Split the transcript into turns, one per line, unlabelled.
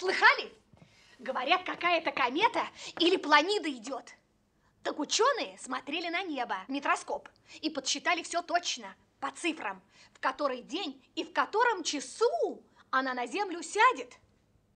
Слыхали? Говорят, какая-то комета или планида идет. Так ученые смотрели на небо в и подсчитали все точно, по цифрам, в который день и в котором часу она на Землю сядет.